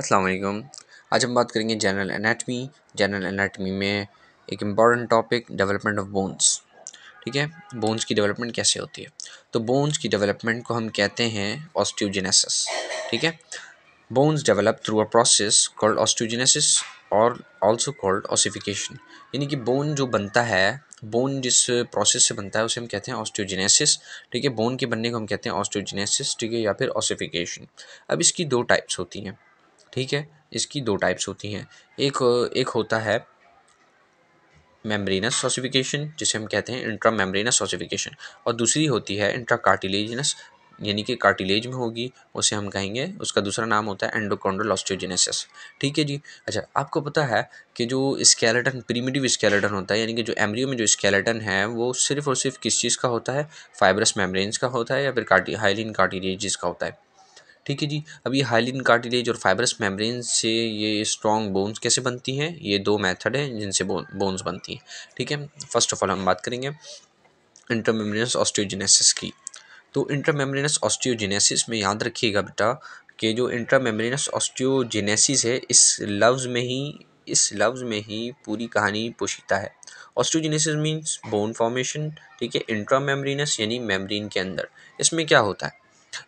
अस्सलाम वालेकुम आज हम बात करेंगे जनरल एनाटमी जनरल एनाटमी में एक important topic development of bones ठीक है बोन्स की डेवलपमेंट कैसे होती है तो बोन्स की डेवलपमेंट को हम कहते हैं ऑस्टियोजेनेसिस ठीक है bones develop through a process called osteogenesis और आल्सो कॉल्ड ऑसिफिकेशन यानी कि बोन जो बनता है बोन जिस प्रोसेस से बनता है उसे हम कहते हैं ऑस्टियोजेनेसिस ठीक है बोन के बनने को हम कहते हैं ऑस्टियोजेनेसिस ठीक है या फिर ऑसिफिकेशन अब इसकी दो टाइप्स होती हैं ठीक है इसकी दो टाइप्स होती हैं एक एक होता है मेम्ब्रेनस सॉसिफिकेशन जिसे हम कहते हैं इंट्रा मेम्ब्रेनस सॉसिफिकेशन और दूसरी होती है इंट्रा कार्टिलेजनस यानी कि कार्टिलेज में होगी उसे हम कहेंगे उसका दूसरा नाम होता है एंडोकोंडल ऑस्टियोजेनेसिस ठीक है जी अच्छा आपको पता है कि जो स्केलेटन प्रीमिटिव स्केलेटन होता है यानी कि जो एम्ब्रियो में जो स्केलेटन है वो सिर्फ और सिर्फ किस चीज़ का होता है फाइब्रस मेम्ब्रेन्स का होता है या फिर कार्टी हाइलिन कार्टिलेज का होता है ठीक है जी अब ये हाइलिन कार्टिलेज और फाइबरस मेम्ब्रेन से ये स्ट्रॉन्ग बोन्स कैसे बनती हैं ये दो मेथड हैं जिनसे बोन्स बनती हैं ठीक है फर्स्ट ऑफ ऑल हम बात करेंगे इंटरमेम्ब्रेनस ऑस्टियोजेनेसिस की तो इंटरमेम्ब्रेनस ऑस्टियोजेनेसिस में याद रखिएगा बेटा कि जो इंटरमेम्ब्रेनस ऑस्टियोजेनेसिस है इस लफ्ज़ में ही इस लफ्ज़ में ही पूरी कहानी पोशीता है ऑस्टियोजेनेसिस मीन्स बोन फॉर्मेशन ठीक है इंट्रा यानी मेम्ब्रेन के अंदर इसमें क्या होता है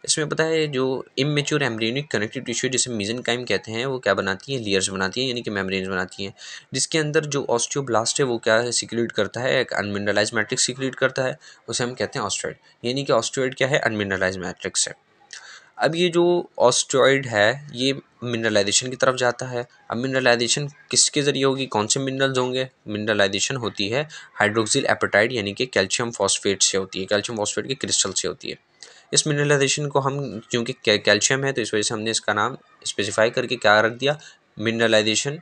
इसमें पता है जो इमेच्योर एम्ब्रियनिक कनेक्टिव टिश्यू जिसे काइम कहते हैं वो क्या बनाती है लेयर्स बनाती है यानी कि मेम्ब्रेन्स बनाती हैं जिसके अंदर जो ऑस्टियोब्लास्ट है वो क्या है सिक्रीट करता है एक अनमिनरलाइज मैट्रिक्स सिक्रीट करता है उसे हम कहते हैं ऑस्ट्रॉइड यानी कि ऑस्ट्रॉइड क्या है अनमिनरलाइज मैट्रिक्स है अब ये जो ऑस्ट्रॉइड है ये मिनरलाइजेशन की तरफ जाता है अब मिनरलाइजेशन किसके ज़रिए होगी कौन से मिनरल्स होंगे मिनरलाइजेशन होती है हाइड्रोक्सिल एपेटाइड यानी कि कैल्शियम फॉस्फेट से होती है कैल्शियम फॉस्फेट के क्रिस्टल से होती है इस मिनरलाइजेशन को हम क्योंकि कैल्शियम है तो इस वजह से हमने इसका नाम स्पेसिफाई करके क्या रख दिया मिनरलाइजेशन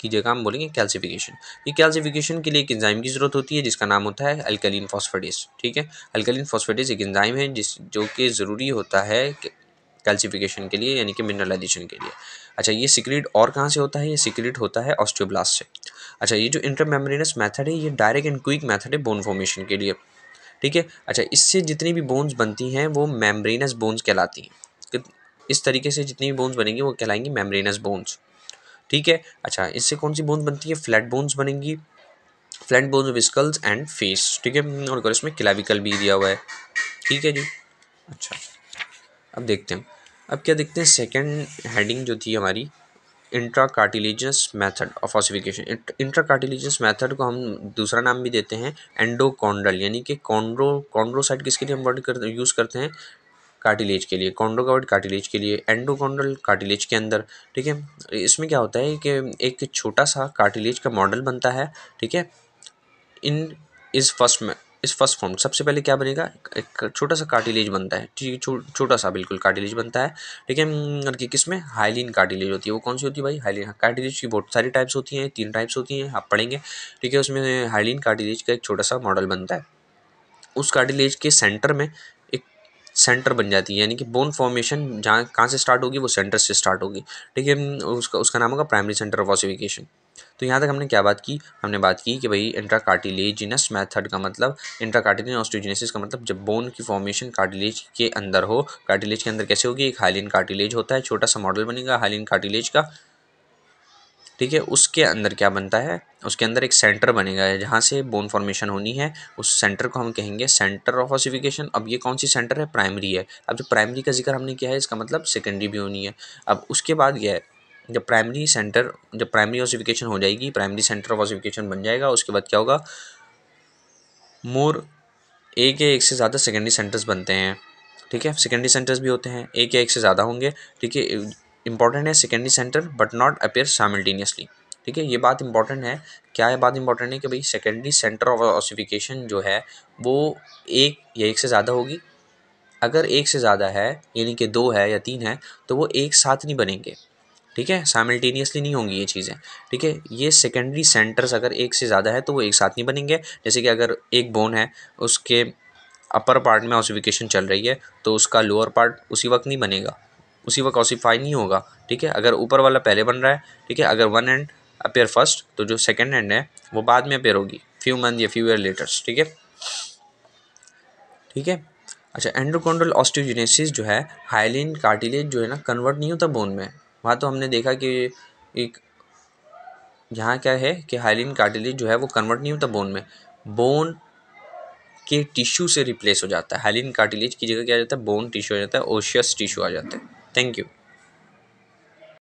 की जगह हम बोलेंगे कैल्सिफिकेशन ये कैल्सिफिकेशन के लिए एक इंजाइम की ज़रूरत होती है जिसका नाम होता है अल्कलिन फॉस्फेटिस ठीक है अल्कलिन फॉस्फेटिस एक इंजाइम है जिस जो कि ज़रूरी होता है कैल्सिफिकेशन के लिए यानी कि मिनरलाइजेशन के लिए अच्छा ये सिक्रेट और कहाँ से होता है ये सिक्रेट होता है ऑस्टियोब्लास्ट से अच्छा ये जो इंटरमेमरिनस मेथड है ये डायरेक्ट एंड क्विक मेथड है बोन फॉर्मेशन के लिए ठीक है अच्छा इससे जितनी भी बोन्स बनती हैं वो मेम्ब्रेनस बोन्स कहलाती हैं इस तरीके से जितनी भी बोन्स बनेंगी वो कहलाएंगी मेम्ब्रेनस बोन्स ठीक है अच्छा इससे कौन सी बोन्स बनती है फ्लैट बोन्स बनेंगी flat bones skulls and face ठीक है और इसमें क्लाविकल भी दिया हुआ है ठीक है जी अच्छा अब देखते हैं अब क्या देखते हैं सेकेंड हेडिंग जो थी हमारी intracartilaginous method of ossification intracartilaginous method को हम दूसरा नाम भी देते हैं एंडोकोंडल यानी कि कॉन्ड्रो कॉन्ड्रोसाइट किसके लिए हम वर्ड कर यूज़ करते हैं कार्टिलेज के लिए कॉन्ड्रोकॉइड कार्टिलेज के लिए एंडोकोंडल कार्टिलेज के अंदर ठीक है इसमें क्या होता है कि एक छोटा सा कार्टिलेज का मॉडल बनता है ठीक है इन is first is first form सबसे पहले क्या बनेगा एक छोटा सा कार्टिलेज बनता है ठीक है छो, छोटा सा बिल्कुल कार्टिलेज बनता है हम्म, लेकिन कि में हाइलिन कार्टिलेज होती है वो कौन सी होती है भाई हाइलिन कार्टिलेज की बहुत सारी टाइप्स होती हैं तीन टाइप्स होती हैं आप पढ़ेंगे ठीक है उसमें हाइलिन कार्टिलेज का एक छोटा सा मॉडल बनता है उस कार्टिलेज के सेंटर में एक सेंटर बन जाती है यानी कि बोन फॉर्मेशन जहाँ कहाँ से स्टार्ट होगी वो सेंटर से स्टार्ट होगी ठीक है हम्म, उसका उसका नाम होगा प्राइमरी सेंटर ऑफ वॉसिफिकेशन तो यहाँ तक हमने क्या बात की हमने बात की कि भाई इंट्राकार्टिलेजिनस मेथड का मतलब इंट्राकार्टिलेजिन ऑस्टोजिनेसिस का मतलब जब बोन की फॉर्मेशन कार्टिलेज के अंदर हो कार्टिलेज के अंदर कैसे होगी एक हाइलिन कार्टिलेज होता है छोटा सा मॉडल बनेगा हाइलिन कार्टिलेज का ठीक है उसके अंदर क्या बनता है उसके अंदर एक सेंटर बनेगा जहाँ से बोन फॉर्मेशन होनी है उस सेंटर को हम कहेंगे सेंटर ऑफ ऑसिफिकेशन अब ये कौन सी सेंटर है प्राइमरी है अब जो प्राइमरी का जिक्र हमने किया है इसका मतलब सेकेंडरी भी होनी है अब उसके बाद यह जब प्राइमरी सेंटर जब प्राइमरी ऑसिफिकेशन हो जाएगी प्राइमरी सेंटर ऑफ ऑसिफिकेशन बन जाएगा उसके बाद क्या होगा मोर एक या एक से ज़्यादा सेकेंडरी सेंटर्स बनते हैं ठीक है सेकेंडरी सेंटर्स भी होते हैं एक या एक से ज़्यादा होंगे ठीक है इंपॉर्टेंट है secondary centre but not appear simultaneously ठीक है ये बात इंपॉर्टेंट है क्या ये बात इंपॉर्टेंट है कि भाई सेकेंडरी सेंटर ऑफ ऑसिफिकेशन जो है वो एक या एक से ज़्यादा होगी अगर एक से ज़्यादा है यानी कि दो है या तीन है तो वो एक साथ नहीं बनेंगे ठीक है साइमल्टेनियसली नहीं होंगी ये चीज़ें ठीक है ये सेकेंडरी सेंटर्स अगर एक से ज़्यादा है तो वो एक साथ नहीं बनेंगे जैसे कि अगर एक बोन है उसके अपर पार्ट में ऑसिफिकेशन चल रही है तो उसका लोअर पार्ट उसी वक्त नहीं बनेगा उसी वक्त ऑसिफाई नहीं होगा ठीक है अगर ऊपर वाला पहले बन रहा है ठीक है अगर वन एंड अपेयर फर्स्ट तो जो सेकेंड एंड है वो बाद में अपेयर होगी फ्यू मंथ या फ्यू ईयर लेटर्स ठीक है ठीक है अच्छा एंड्रोकोंडल ऑस्टियोजेनेसिस जो है हाइलिन कार्टिलेज जो है ना कन्वर्ट नहीं होता बोन में वहाँ तो हमने देखा कि एक यहाँ क्या है कि हाइलिन कार्टिलेज जो है वो कन्वर्ट नहीं होता बोन में बोन के टिश्यू से रिप्लेस हो जाता है हाइलिन कार्टिलेज की जगह क्या आ जाता है बोन टिश्यू आ जाता है ओशियस टिश्यू आ जाता है थैंक यू